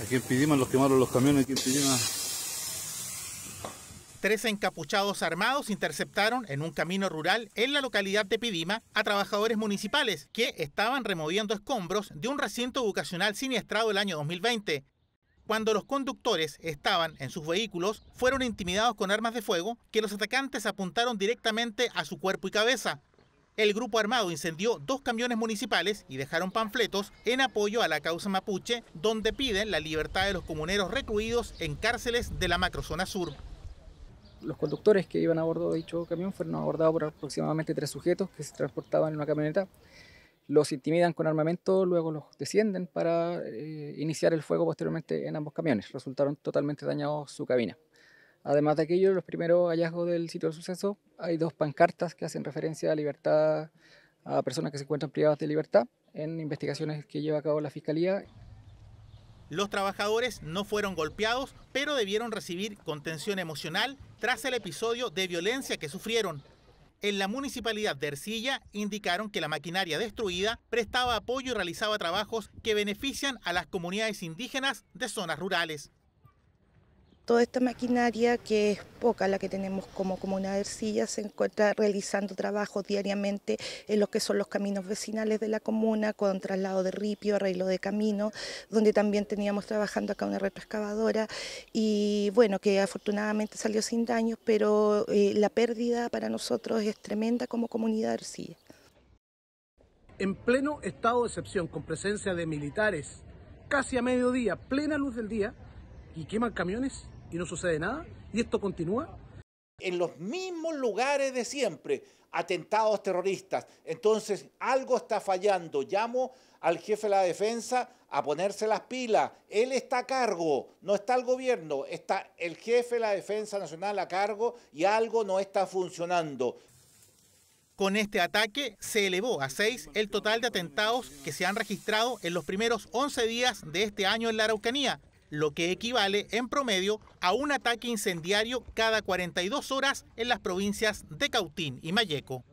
Aquí en Pidima los quemaron los camiones, aquí en Tres encapuchados armados interceptaron en un camino rural en la localidad de Pidima a trabajadores municipales que estaban removiendo escombros de un recinto educacional siniestrado el año 2020. Cuando los conductores estaban en sus vehículos, fueron intimidados con armas de fuego que los atacantes apuntaron directamente a su cuerpo y cabeza. El grupo armado incendió dos camiones municipales y dejaron panfletos en apoyo a la causa mapuche, donde piden la libertad de los comuneros recluidos en cárceles de la macrozona sur. Los conductores que iban a bordo de dicho camión fueron abordados por aproximadamente tres sujetos que se transportaban en una camioneta. Los intimidan con armamento, luego los descienden para eh, iniciar el fuego posteriormente en ambos camiones. Resultaron totalmente dañados su cabina. Además de aquello, los primeros hallazgos del sitio del suceso, hay dos pancartas que hacen referencia a libertad, a personas que se encuentran privadas de libertad, en investigaciones que lleva a cabo la Fiscalía. Los trabajadores no fueron golpeados, pero debieron recibir contención emocional tras el episodio de violencia que sufrieron. En la municipalidad de Ercilla indicaron que la maquinaria destruida prestaba apoyo y realizaba trabajos que benefician a las comunidades indígenas de zonas rurales. Toda esta maquinaria, que es poca la que tenemos como comuna de Ercilla, se encuentra realizando trabajos diariamente en los que son los caminos vecinales de la comuna, con traslado de ripio, arreglo de camino, donde también teníamos trabajando acá una retroexcavadora y bueno, que afortunadamente salió sin daños, pero eh, la pérdida para nosotros es tremenda como comunidad de Ercilla. En pleno estado de excepción, con presencia de militares, casi a mediodía, plena luz del día, y queman camiones y no sucede nada, y esto continúa. En los mismos lugares de siempre, atentados terroristas. Entonces, algo está fallando. Llamo al jefe de la defensa a ponerse las pilas. Él está a cargo, no está el gobierno, está el jefe de la defensa nacional a cargo y algo no está funcionando. Con este ataque se elevó a seis el total de atentados que se han registrado en los primeros 11 días de este año en la Araucanía, lo que equivale en promedio a un ataque incendiario cada 42 horas en las provincias de Cautín y Mayeco.